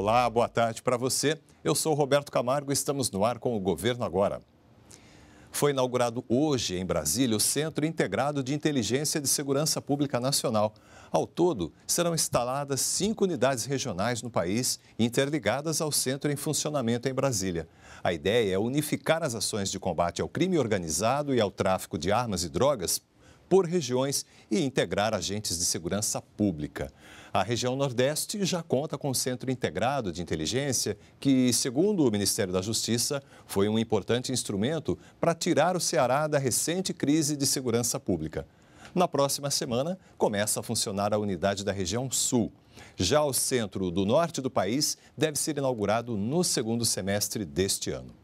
Olá, boa tarde para você. Eu sou Roberto Camargo e estamos no ar com o Governo Agora. Foi inaugurado hoje em Brasília o Centro Integrado de Inteligência de Segurança Pública Nacional. Ao todo, serão instaladas cinco unidades regionais no país, interligadas ao centro em funcionamento em Brasília. A ideia é unificar as ações de combate ao crime organizado e ao tráfico de armas e drogas por regiões e integrar agentes de segurança pública. A região Nordeste já conta com um centro integrado de inteligência que, segundo o Ministério da Justiça, foi um importante instrumento para tirar o Ceará da recente crise de segurança pública. Na próxima semana, começa a funcionar a unidade da região Sul. Já o centro do norte do país deve ser inaugurado no segundo semestre deste ano.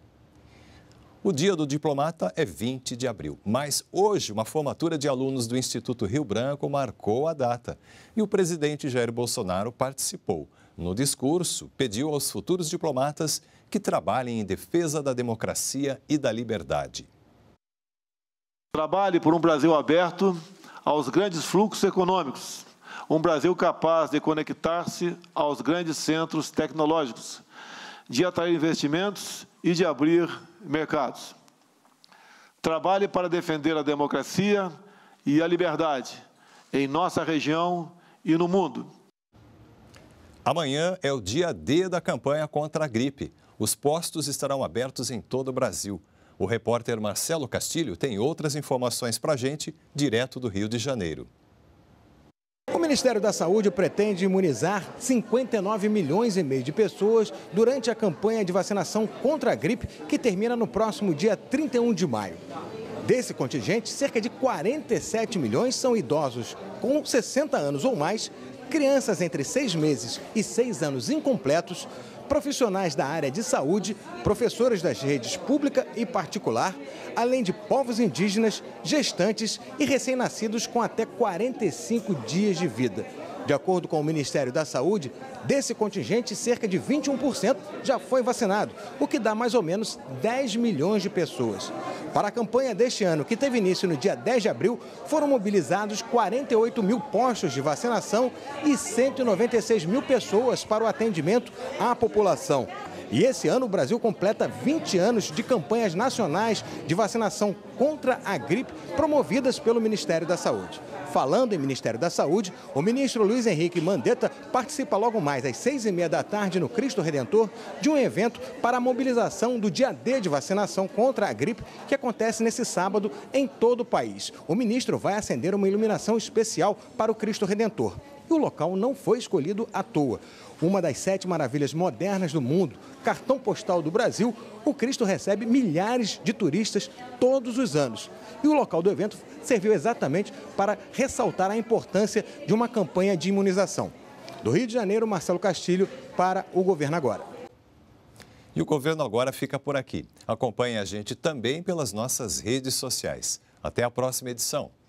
O dia do diplomata é 20 de abril, mas hoje uma formatura de alunos do Instituto Rio Branco marcou a data e o presidente Jair Bolsonaro participou. No discurso, pediu aos futuros diplomatas que trabalhem em defesa da democracia e da liberdade. Trabalhe por um Brasil aberto aos grandes fluxos econômicos, um Brasil capaz de conectar-se aos grandes centros tecnológicos de atrair investimentos e de abrir mercados. Trabalhe para defender a democracia e a liberdade em nossa região e no mundo. Amanhã é o dia D da campanha contra a gripe. Os postos estarão abertos em todo o Brasil. O repórter Marcelo Castilho tem outras informações para a gente, direto do Rio de Janeiro. Ministério da Saúde pretende imunizar 59 milhões e meio de pessoas durante a campanha de vacinação contra a gripe, que termina no próximo dia 31 de maio. Desse contingente, cerca de 47 milhões são idosos com 60 anos ou mais crianças entre seis meses e seis anos incompletos, profissionais da área de saúde, professores das redes pública e particular, além de povos indígenas, gestantes e recém-nascidos com até 45 dias de vida. De acordo com o Ministério da Saúde, desse contingente, cerca de 21% já foi vacinado, o que dá mais ou menos 10 milhões de pessoas. Para a campanha deste ano, que teve início no dia 10 de abril, foram mobilizados 48 mil postos de vacinação e 196 mil pessoas para o atendimento à população. E esse ano o Brasil completa 20 anos de campanhas nacionais de vacinação contra a gripe promovidas pelo Ministério da Saúde. Falando em Ministério da Saúde, o ministro Luiz Henrique Mandetta participa logo mais às seis e meia da tarde no Cristo Redentor de um evento para a mobilização do dia D de vacinação contra a gripe que acontece nesse sábado em todo o país. O ministro vai acender uma iluminação especial para o Cristo Redentor e o local não foi escolhido à toa. Uma das sete maravilhas modernas do mundo, cartão postal do Brasil, o Cristo recebe milhares de turistas todos os anos. E o local do evento serviu exatamente para ressaltar a importância de uma campanha de imunização. Do Rio de Janeiro, Marcelo Castilho, para o Governo Agora. E o Governo Agora fica por aqui. Acompanhe a gente também pelas nossas redes sociais. Até a próxima edição.